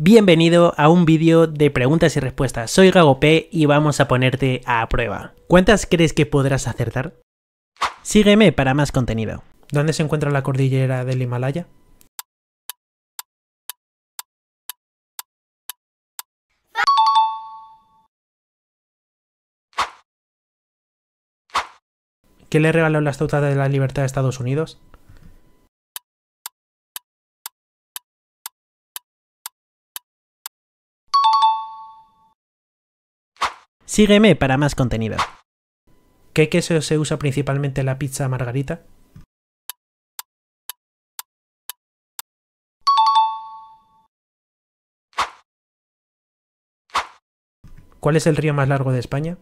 Bienvenido a un vídeo de preguntas y respuestas. Soy Gago y vamos a ponerte a prueba. ¿Cuántas crees que podrás acertar? Sígueme para más contenido. ¿Dónde se encuentra la cordillera del Himalaya? ¿Qué le regaló la Estatua de la Libertad a Estados Unidos? Sígueme para más contenido. ¿Qué queso se usa principalmente en la pizza margarita? ¿Cuál es el río más largo de España?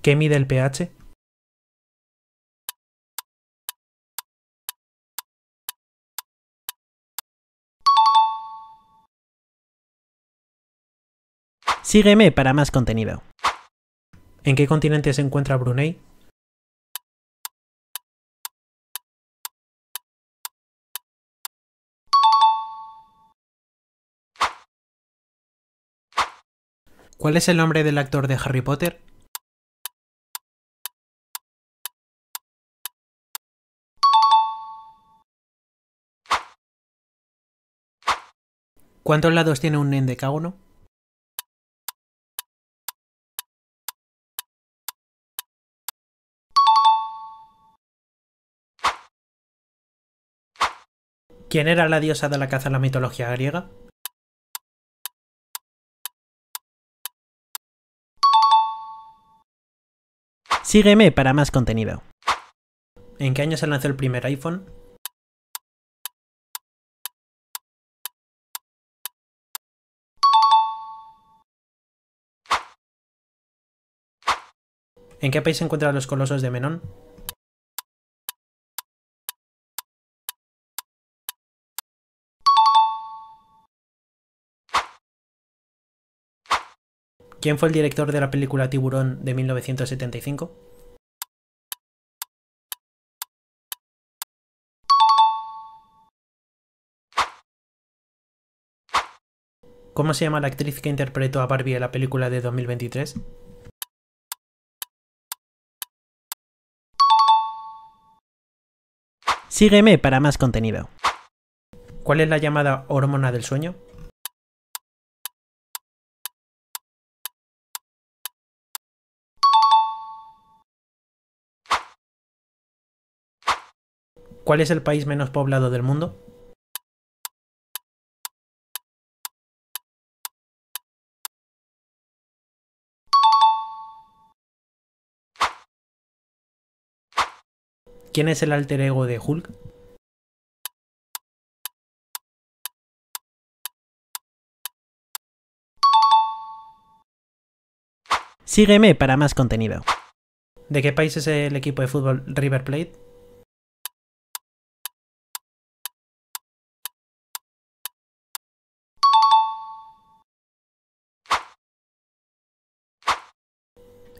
¿Qué mide el pH? Sígueme para más contenido. ¿En qué continente se encuentra Brunei? ¿Cuál es el nombre del actor de Harry Potter? ¿Cuántos lados tiene un de endecágono? ¿Quién era la diosa de la caza en la mitología griega? Sígueme para más contenido. ¿En qué año se lanzó el primer iPhone? ¿En qué país se encuentran los colosos de Menón? ¿Quién fue el director de la película Tiburón de 1975? ¿Cómo se llama la actriz que interpretó a Barbie en la película de 2023? Sígueme para más contenido. ¿Cuál es la llamada hormona del sueño? ¿Cuál es el país menos poblado del mundo? ¿Quién es el alter ego de Hulk? Sígueme para más contenido. ¿De qué país es el equipo de fútbol River Plate?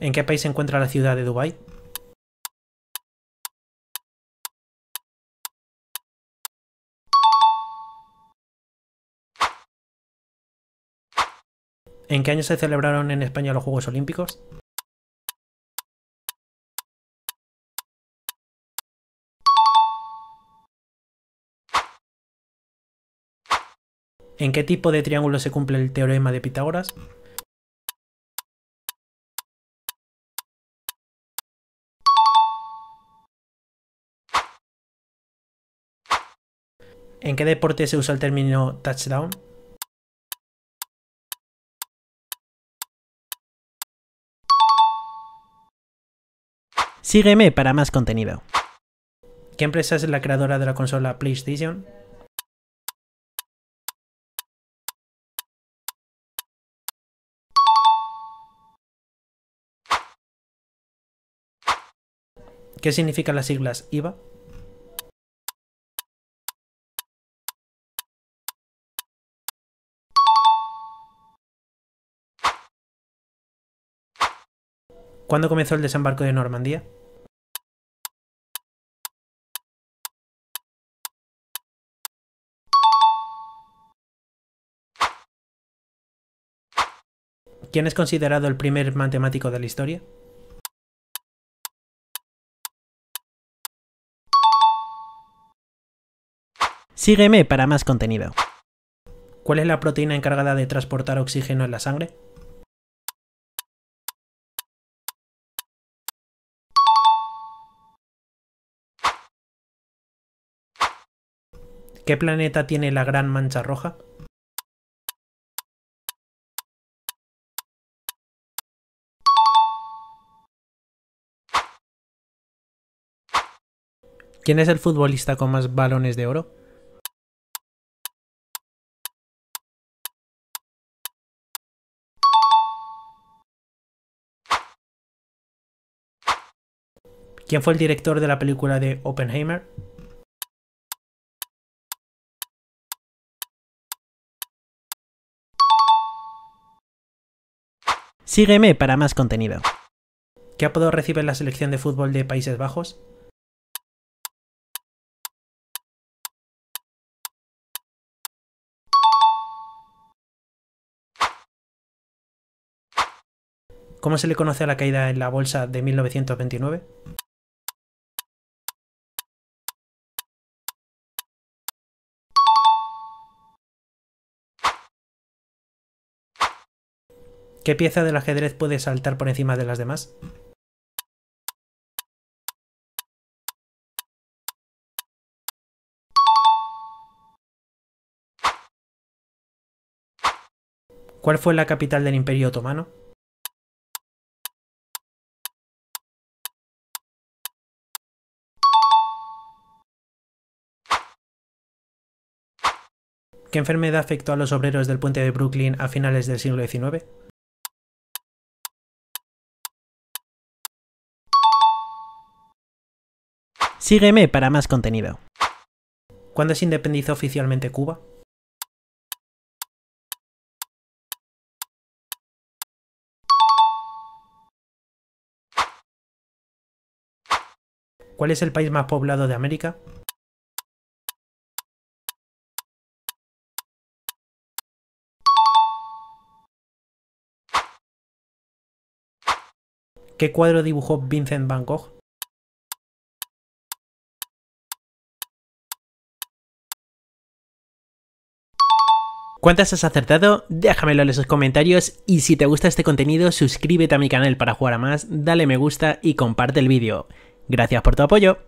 ¿En qué país se encuentra la ciudad de Dubái? ¿En qué año se celebraron en España los Juegos Olímpicos? ¿En qué tipo de triángulo se cumple el teorema de Pitágoras? ¿En qué deporte se usa el término touchdown? Sígueme para más contenido. ¿Qué empresa es la creadora de la consola PlayStation? ¿Qué significan las siglas IVA? ¿Cuándo comenzó el desembarco de Normandía? ¿Quién es considerado el primer matemático de la historia? Sígueme para más contenido. ¿Cuál es la proteína encargada de transportar oxígeno en la sangre? ¿Qué planeta tiene la Gran Mancha Roja? ¿Quién es el futbolista con más balones de oro? ¿Quién fue el director de la película de Oppenheimer? Sígueme para más contenido. ¿Qué apodo recibir la selección de fútbol de Países Bajos? ¿Cómo se le conoce a la caída en la bolsa de 1929? ¿Qué pieza del ajedrez puede saltar por encima de las demás? ¿Cuál fue la capital del Imperio Otomano? ¿Qué enfermedad afectó a los obreros del puente de Brooklyn a finales del siglo XIX? Sígueme para más contenido. ¿Cuándo se independizó oficialmente Cuba? ¿Cuál es el país más poblado de América? ¿Qué cuadro dibujó Vincent Van Gogh? ¿Cuántas has acertado? Déjamelo en los comentarios y si te gusta este contenido suscríbete a mi canal para jugar a más, dale me gusta y comparte el vídeo. Gracias por tu apoyo.